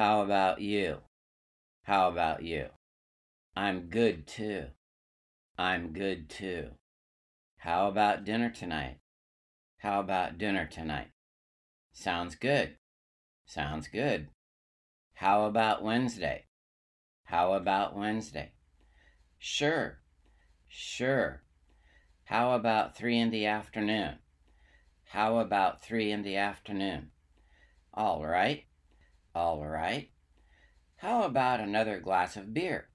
How about you? How about you? I'm good too. I'm good too. How about dinner tonight? How about dinner tonight? Sounds good. Sounds good. How about Wednesday? How about Wednesday? Sure. Sure. How about 3 in the afternoon? How about 3 in the afternoon? All right. All right. How about another glass of beer?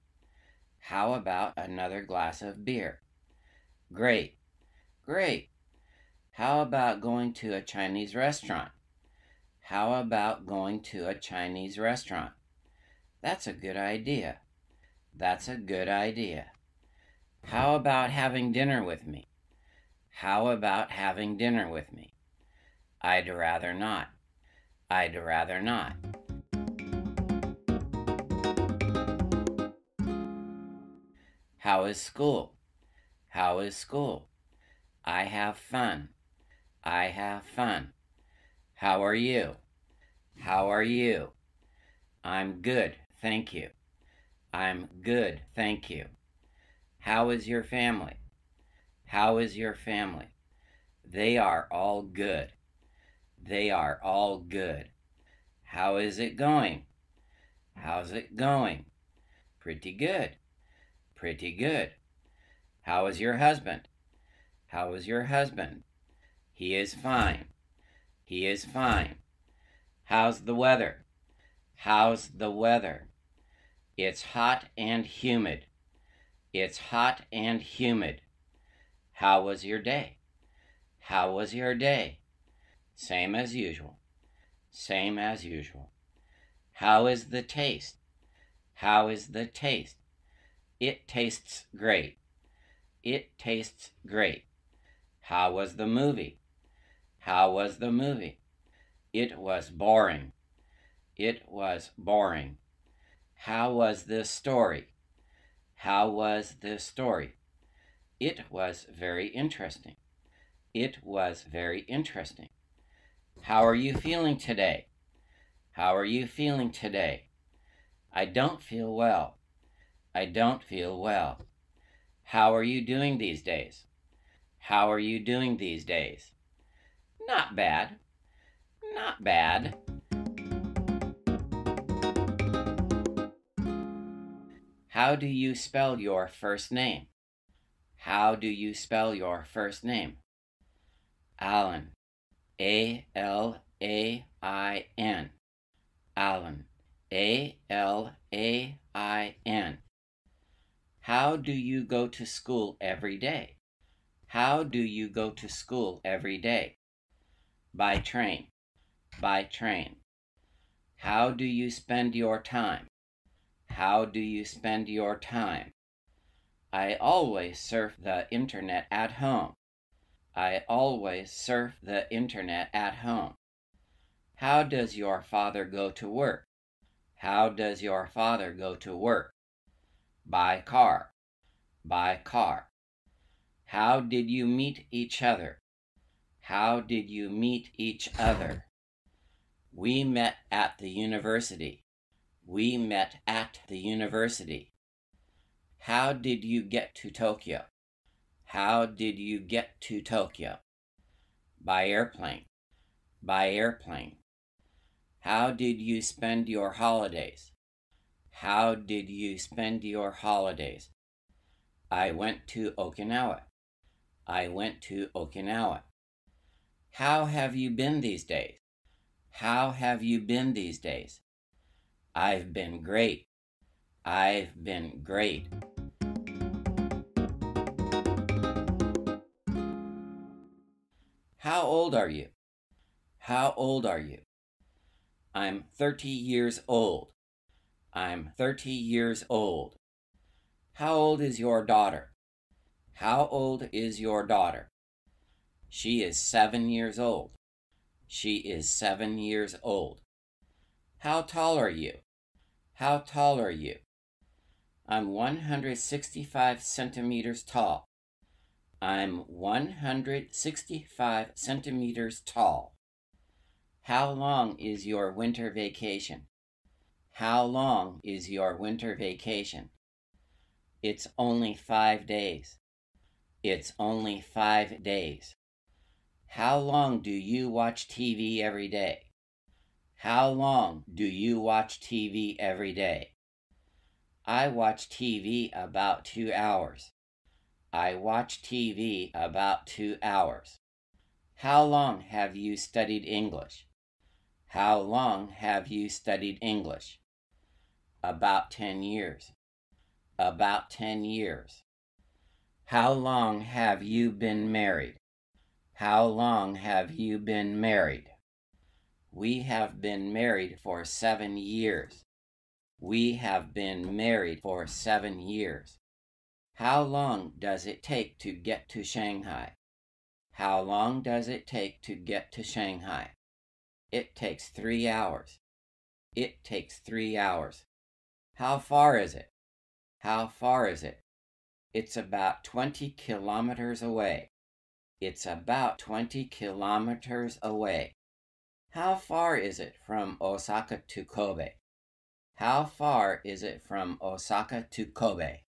How about another glass of beer? Great. Great. How about going to a Chinese restaurant? How about going to a Chinese restaurant? That's a good idea. That's a good idea. How about having dinner with me? How about having dinner with me? I'd rather not. I'd rather not. How is school? How is school? I have fun. I have fun. How are you? How are you? I'm good, thank you. I'm good, thank you. How is your family? How is your family? They are all good. They are all good. How is it going? How's it going? Pretty good. Pretty good. How is your husband? How is your husband? He is fine. He is fine. How's the weather? How's the weather? It's hot and humid. It's hot and humid. How was your day? How was your day? Same as usual. Same as usual. How is the taste? How is the taste? It tastes great. It tastes great. How was the movie? How was the movie? It was boring. It was boring. How was this story? How was this story? It was very interesting. It was very interesting. How are you feeling today? How are you feeling today? I don't feel well. I don't feel well. How are you doing these days? How are you doing these days? Not bad. Not bad. How do you spell your first name? How do you spell your first name? Alan. A L A I N. Alan. A L A I N. How do you go to school every day? How do you go to school every day? By train. By train. How do you spend your time? How do you spend your time? I always surf the internet at home. I always surf the internet at home. How does your father go to work? How does your father go to work? By car. By car. How did you meet each other? How did you meet each other? We met at the university. We met at the university. How did you get to Tokyo? How did you get to Tokyo? By airplane. By airplane. How did you spend your holidays? How did you spend your holidays? I went to Okinawa. I went to Okinawa. How have you been these days? How have you been these days? I've been great. I've been great. How old are you? How old are you? I'm 30 years old. I'm 30 years old. How old is your daughter? How old is your daughter? She is seven years old. She is seven years old. How tall are you? How tall are you? I'm 165 centimeters tall. I'm 165 centimeters tall. How long is your winter vacation? How long is your winter vacation? It's only five days. It's only five days. How long do you watch TV every day? How long do you watch TV every day? I watch TV about two hours. I watch TV about two hours. How long have you studied English? How long have you studied English? About 10 years. About 10 years. How long have you been married? How long have you been married? We have been married for seven years. We have been married for seven years. How long does it take to get to Shanghai? How long does it take to get to Shanghai? It takes three hours. It takes three hours. How far is it? How far is it? It's about 20 kilometers away. It's about 20 kilometers away. How far is it from Osaka to Kobe? How far is it from Osaka to Kobe?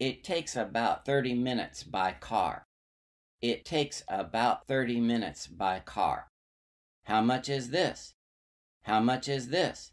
It takes about 30 minutes by car. It takes about 30 minutes by car. How much is this? How much is this?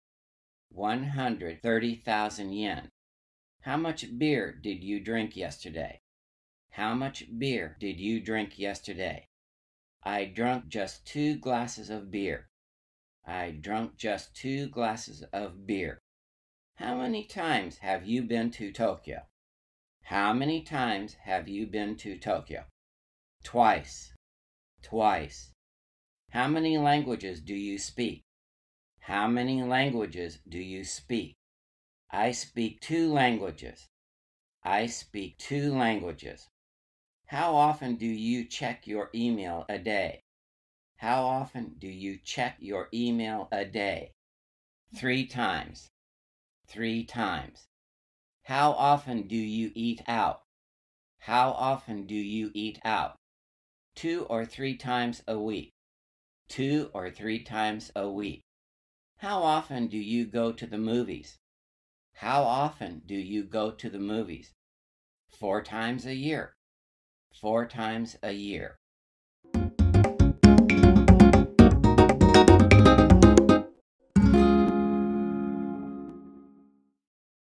130,000 yen. How much beer did you drink yesterday? How much beer did you drink yesterday? I drunk just two glasses of beer. I drunk just two glasses of beer. How many times have you been to Tokyo? How many times have you been to Tokyo? Twice. Twice. How many languages do you speak? How many languages do you speak? I speak two languages. I speak two languages. How often do you check your email a day? How often do you check your email a day? Three times. Three times. How often do you eat out? How often do you eat out? Two or three times a week. Two or three times a week. How often do you go to the movies? How often do you go to the movies? Four times a year. Four times a year.